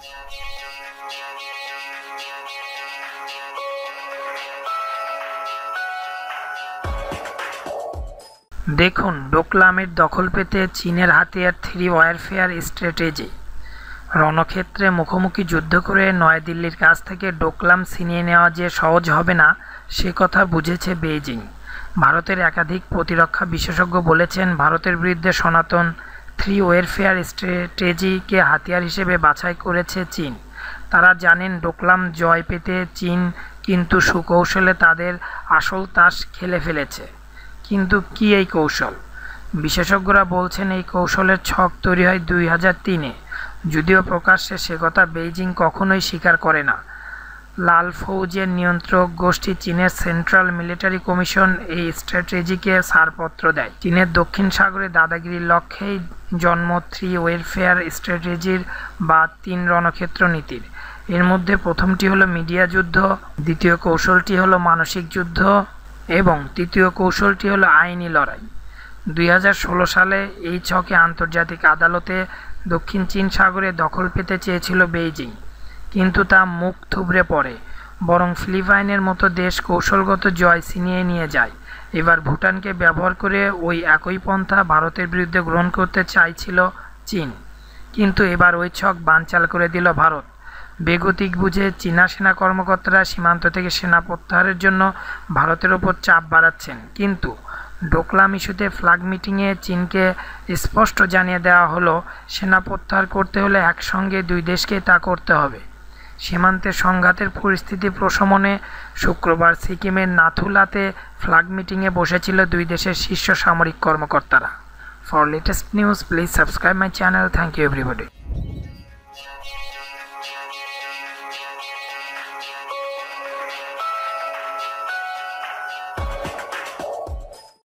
দেখুন ডোকলামের দখল পেতে চীনের হাতিয়ার থ্রি ওয়ারফেয়ার স্ট্র্যাটেজি রণক্ষেত্রে মুখোমুখি যুদ্ধ করে নয়াদিল্লির কাছ থেকে ডোকলাম ছিনিয়ে নেওয়া যে সহজ হবে না সে কথা বুঝেছে বেইজিং ভারতের একাধিক প্রতিরক্ষা বিশেষজ্ঞ বলেছেন ভারতের বিরুদ্ধে সনাতন থ্রি ওয়েলফেয়ার স্ট্র্যাটেজিকে হাতিয়ার হিসেবে বাছাই করেছে চীন তারা জানেন ডোকলাম জয় পেতে চীন কিন্তু সুকৌশলে তাদের আসল তাস খেলে ফেলেছে কিন্তু কি এই কৌশল বিশেষজ্ঞরা বলছেন এই কৌশলের ছক তৈরি হয় দুই হাজার তিনে যদিও প্রকাশ্যে সে কথা বেইজিং কখনোই স্বীকার করে না লাল ফৌজের নিয়ন্ত্রক গোষ্ঠী চীনের সেন্ট্রাল মিলিটারি কমিশন এই স্ট্র্যাটেজিকে ছাড়পত্র দেয় চীনের দক্ষিণ সাগরে দাদাগিরির লক্ষ্যেই জন্ম থ্রি ওয়েলফেয়ার স্ট্র্যাটেজির বা তিন রণক্ষেত্র নীতির এর মধ্যে প্রথমটি হলো মিডিয়া যুদ্ধ দ্বিতীয় কৌশলটি হলো মানসিক যুদ্ধ এবং তৃতীয় কৌশলটি হলো আইনি লড়াই দুই সালে এই ছকে আন্তর্জাতিক আদালতে দক্ষিণ চীন সাগরে দখল পেতে চেয়েছিল বেইজিং কিন্তু তা মুখ থুবড়ে পড়ে বরং ফিলিপাইনের মতো দেশ কৌশলগত জয় ছিনিয়ে নিয়ে যায় এবার ভুটানকে ব্যবহার করে ওই একই পন্থা ভারতের বিরুদ্ধে গ্রহণ করতে চাইছিল চীন কিন্তু এবার ওই ছক বানচাল করে দিল ভারত বেগতিক বুঝে চীনা সেনা কর্মকর্তারা সীমান্ত থেকে সেনা প্রত্যাহারের জন্য ভারতের ওপর চাপ বাড়াচ্ছেন কিন্তু ডোকলাম ইস্যুতে ফ্ল্যাগ মিটিংয়ে চীনকে স্পষ্ট জানিয়ে দেওয়া হলো সেনা প্রত্যাহার করতে হলে একসঙ্গে দুই দেশকে তা করতে হবে সীমান্তে সংঘাতের পরিস্থিতি প্রশমনে শুক্রবার সিকিমের নাথুলাতে ফ্ল্যাগ মিটিংয়ে বসেছিল দুই দেশের শীর্ষ সামরিক কর্মকর্তারা for latest news please subscribe my channel thank you everybody